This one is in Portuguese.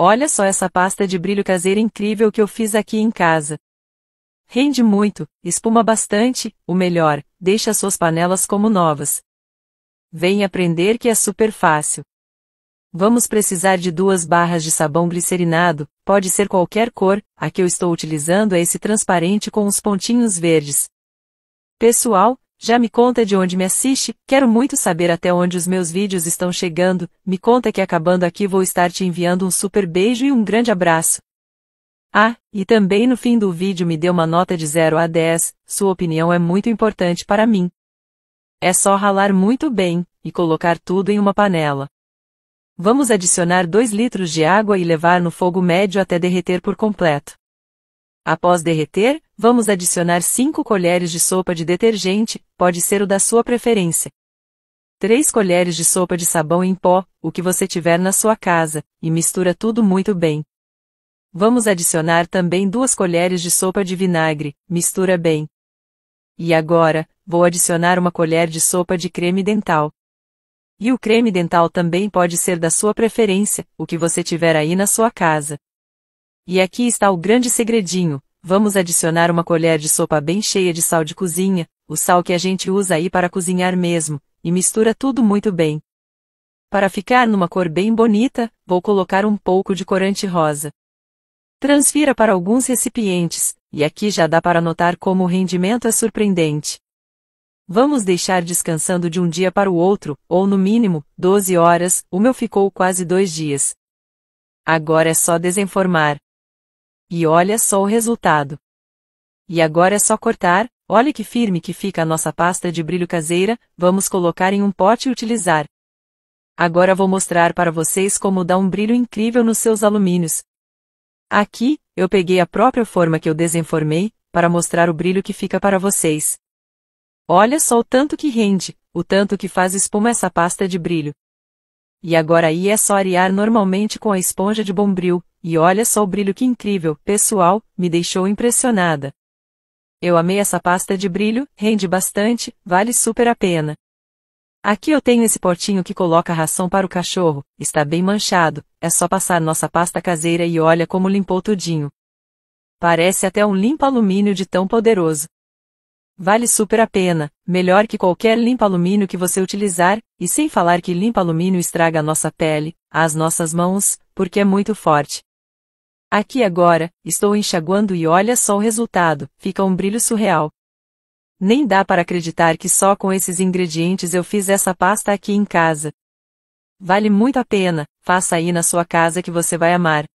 Olha só essa pasta de brilho caseira incrível que eu fiz aqui em casa. Rende muito, espuma bastante, o melhor, deixa suas panelas como novas. Vem aprender que é super fácil. Vamos precisar de duas barras de sabão glicerinado, pode ser qualquer cor, a que eu estou utilizando é esse transparente com os pontinhos verdes. Pessoal, já me conta de onde me assiste, quero muito saber até onde os meus vídeos estão chegando, me conta que acabando aqui vou estar te enviando um super beijo e um grande abraço. Ah, e também no fim do vídeo me deu uma nota de 0 a 10, sua opinião é muito importante para mim. É só ralar muito bem, e colocar tudo em uma panela. Vamos adicionar 2 litros de água e levar no fogo médio até derreter por completo. Após derreter, Vamos adicionar 5 colheres de sopa de detergente, pode ser o da sua preferência. 3 colheres de sopa de sabão em pó, o que você tiver na sua casa, e mistura tudo muito bem. Vamos adicionar também 2 colheres de sopa de vinagre, mistura bem. E agora, vou adicionar uma colher de sopa de creme dental. E o creme dental também pode ser da sua preferência, o que você tiver aí na sua casa. E aqui está o grande segredinho, Vamos adicionar uma colher de sopa bem cheia de sal de cozinha, o sal que a gente usa aí para cozinhar mesmo, e mistura tudo muito bem. Para ficar numa cor bem bonita, vou colocar um pouco de corante rosa. Transfira para alguns recipientes, e aqui já dá para notar como o rendimento é surpreendente. Vamos deixar descansando de um dia para o outro, ou no mínimo, 12 horas, o meu ficou quase dois dias. Agora é só desenformar. E olha só o resultado. E agora é só cortar, olha que firme que fica a nossa pasta de brilho caseira, vamos colocar em um pote e utilizar. Agora vou mostrar para vocês como dá um brilho incrível nos seus alumínios. Aqui, eu peguei a própria forma que eu desenformei, para mostrar o brilho que fica para vocês. Olha só o tanto que rende, o tanto que faz espuma essa pasta de brilho. E agora aí é só arear normalmente com a esponja de bombril, e olha só o brilho que incrível, pessoal, me deixou impressionada. Eu amei essa pasta de brilho, rende bastante, vale super a pena. Aqui eu tenho esse potinho que coloca ração para o cachorro, está bem manchado, é só passar nossa pasta caseira e olha como limpou tudinho. Parece até um limpa-alumínio de tão poderoso. Vale super a pena, melhor que qualquer limpa-alumínio que você utilizar, e sem falar que limpa-alumínio estraga a nossa pele, as nossas mãos, porque é muito forte. Aqui agora, estou enxaguando e olha só o resultado, fica um brilho surreal. Nem dá para acreditar que só com esses ingredientes eu fiz essa pasta aqui em casa. Vale muito a pena, faça aí na sua casa que você vai amar.